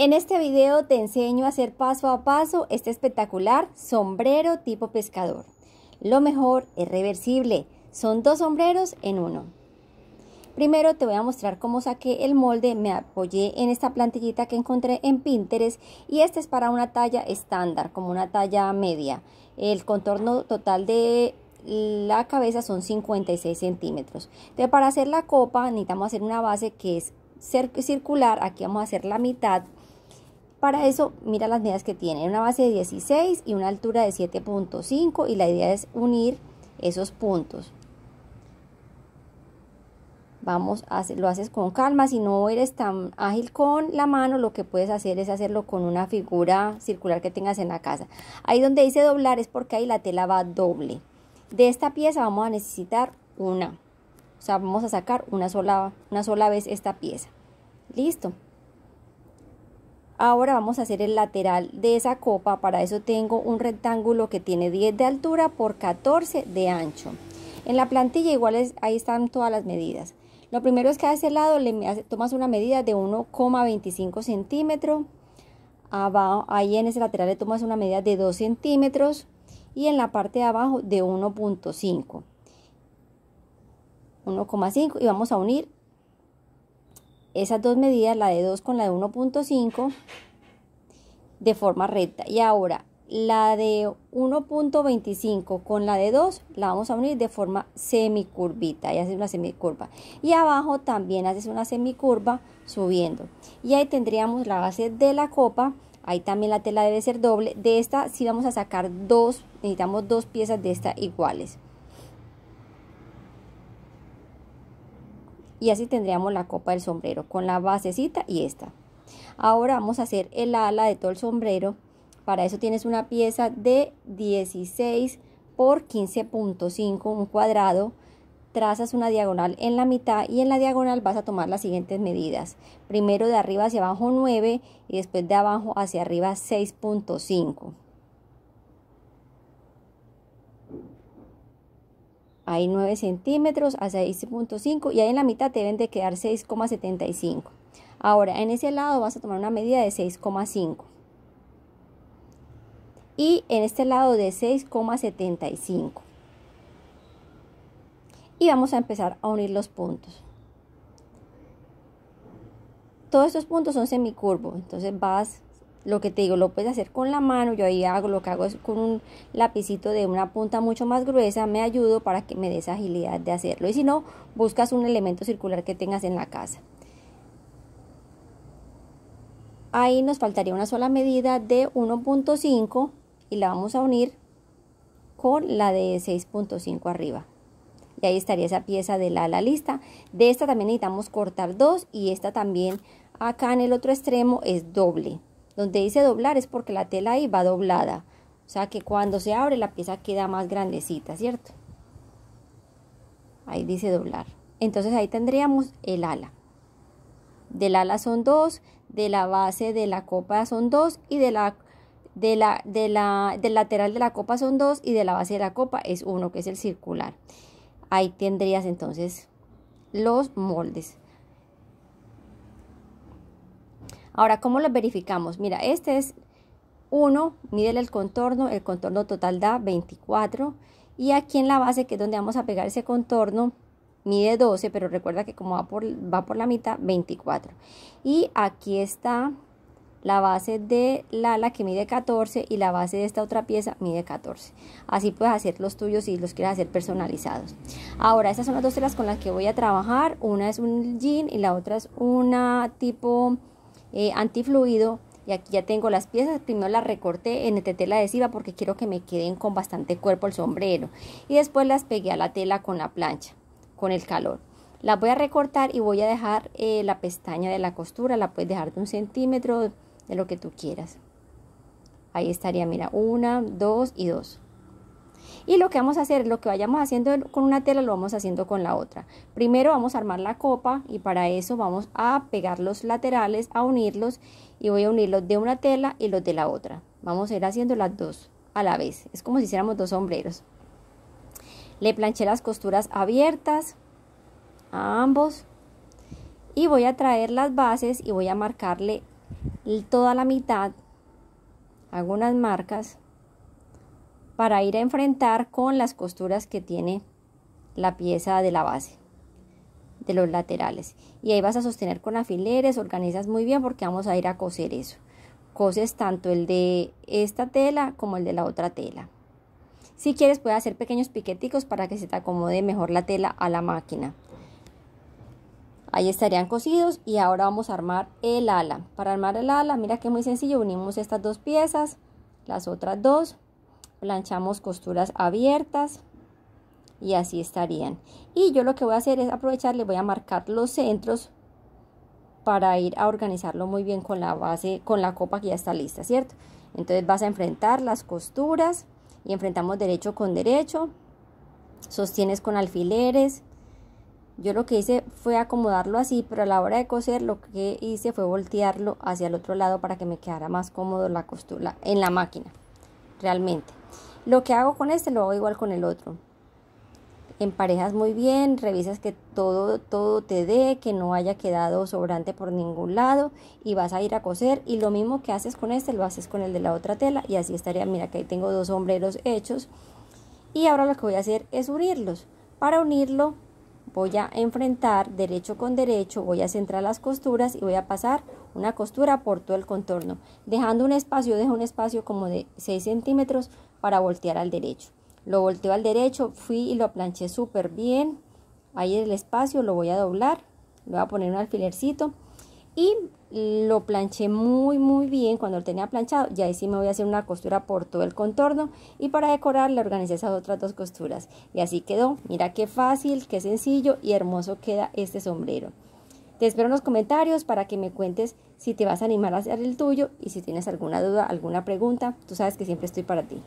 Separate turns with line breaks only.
En este video te enseño a hacer paso a paso este espectacular sombrero tipo pescador. Lo mejor es reversible, son dos sombreros en uno. Primero te voy a mostrar cómo saqué el molde, me apoyé en esta plantillita que encontré en Pinterest y este es para una talla estándar, como una talla media. El contorno total de la cabeza son 56 centímetros. para hacer la copa necesitamos hacer una base que es circular, aquí vamos a hacer la mitad para eso, mira las medidas que tiene una base de 16 y una altura de 7.5 y la idea es unir esos puntos. Vamos, a lo haces con calma, si no eres tan ágil con la mano, lo que puedes hacer es hacerlo con una figura circular que tengas en la casa. Ahí donde dice doblar es porque ahí la tela va doble. De esta pieza vamos a necesitar una, o sea, vamos a sacar una sola, una sola vez esta pieza. Listo. Ahora vamos a hacer el lateral de esa copa, para eso tengo un rectángulo que tiene 10 de altura por 14 de ancho. En la plantilla igual ahí están todas las medidas. Lo primero es que a ese lado le tomas una medida de 1,25 centímetros. Abajo, ahí en ese lateral le tomas una medida de 2 centímetros y en la parte de abajo de 1.5. 1,5 y vamos a unir esas dos medidas, la de 2 con la de 1.5, de forma recta. Y ahora la de 1.25 con la de 2 la vamos a unir de forma semicurvita y haces una semicurva y abajo también haces una semicurva subiendo y ahí tendríamos la base de la copa ahí también la tela debe ser doble de esta si sí vamos a sacar dos necesitamos dos piezas de esta iguales y así tendríamos la copa del sombrero con la basecita y esta. Ahora vamos a hacer el ala de todo el sombrero. Para eso tienes una pieza de 16 por 15.5, un cuadrado. Trazas una diagonal en la mitad y en la diagonal vas a tomar las siguientes medidas. Primero de arriba hacia abajo 9 y después de abajo hacia arriba 6.5. hay 9 centímetros a 6.5 y ahí en la mitad deben de quedar 6,75. Ahora, en ese lado vas a tomar una medida de 6,5 y en este lado de 6,75. Y vamos a empezar a unir los puntos. Todos estos puntos son semicurvos, entonces vas lo que te digo, lo puedes hacer con la mano, yo ahí hago, lo que hago es con un lapicito de una punta mucho más gruesa, me ayudo para que me des agilidad de hacerlo. Y si no, buscas un elemento circular que tengas en la casa. Ahí nos faltaría una sola medida de 1.5 y la vamos a unir con la de 6.5 arriba. Y ahí estaría esa pieza de ala lista. De esta también necesitamos cortar dos y esta también acá en el otro extremo es doble. Donde dice doblar es porque la tela ahí va doblada. O sea que cuando se abre la pieza queda más grandecita, ¿cierto? Ahí dice doblar. Entonces ahí tendríamos el ala. Del ala son dos, de la base de la copa son dos y de la, de la, de la, del lateral de la copa son dos y de la base de la copa es uno, que es el circular. Ahí tendrías entonces los moldes. Ahora, ¿cómo los verificamos? Mira, este es 1, mide el contorno, el contorno total da 24 y aquí en la base que es donde vamos a pegar ese contorno mide 12, pero recuerda que como va por, va por la mitad, 24. Y aquí está la base de la ala que mide 14 y la base de esta otra pieza mide 14. Así puedes hacer los tuyos si los quieres hacer personalizados. Ahora, estas son las dos telas con las que voy a trabajar. Una es un jean y la otra es una tipo eh, antifluido y aquí ya tengo las piezas, primero las recorté en tela adhesiva porque quiero que me queden con bastante cuerpo el sombrero y después las pegué a la tela con la plancha, con el calor. Las voy a recortar y voy a dejar eh, la pestaña de la costura, la puedes dejar de un centímetro, de lo que tú quieras. Ahí estaría, mira, una, dos y dos. Y lo que vamos a hacer, lo que vayamos haciendo con una tela, lo vamos haciendo con la otra. Primero vamos a armar la copa y para eso vamos a pegar los laterales, a unirlos y voy a unirlos de una tela y los de la otra. Vamos a ir haciendo las dos a la vez. Es como si hiciéramos dos sombreros. Le planché las costuras abiertas a ambos y voy a traer las bases y voy a marcarle toda la mitad. Algunas marcas para ir a enfrentar con las costuras que tiene la pieza de la base de los laterales y ahí vas a sostener con alfileres organizas muy bien porque vamos a ir a coser eso coses tanto el de esta tela como el de la otra tela si quieres puedes hacer pequeños piqueticos para que se te acomode mejor la tela a la máquina ahí estarían cosidos y ahora vamos a armar el ala para armar el ala mira que muy sencillo unimos estas dos piezas las otras dos planchamos costuras abiertas y así estarían y yo lo que voy a hacer es aprovechar le voy a marcar los centros para ir a organizarlo muy bien con la base con la copa que ya está lista cierto entonces vas a enfrentar las costuras y enfrentamos derecho con derecho sostienes con alfileres yo lo que hice fue acomodarlo así pero a la hora de coser lo que hice fue voltearlo hacia el otro lado para que me quedara más cómodo la costura en la máquina realmente lo que hago con este lo hago igual con el otro. Emparejas muy bien, revisas que todo, todo te dé, que no haya quedado sobrante por ningún lado y vas a ir a coser y lo mismo que haces con este lo haces con el de la otra tela y así estaría, mira que ahí tengo dos sombreros hechos y ahora lo que voy a hacer es unirlos. Para unirlo voy a enfrentar derecho con derecho, voy a centrar las costuras y voy a pasar una costura por todo el contorno, dejando un espacio, dejo un espacio como de 6 centímetros para voltear al derecho. Lo volteo al derecho, fui y lo planché súper bien, ahí el espacio lo voy a doblar, le voy a poner un alfilercito y lo planché muy muy bien cuando lo tenía planchado y ahí sí me voy a hacer una costura por todo el contorno y para decorar le organicé esas otras dos costuras y así quedó mira qué fácil qué sencillo y hermoso queda este sombrero te espero en los comentarios para que me cuentes si te vas a animar a hacer el tuyo y si tienes alguna duda alguna pregunta tú sabes que siempre estoy para ti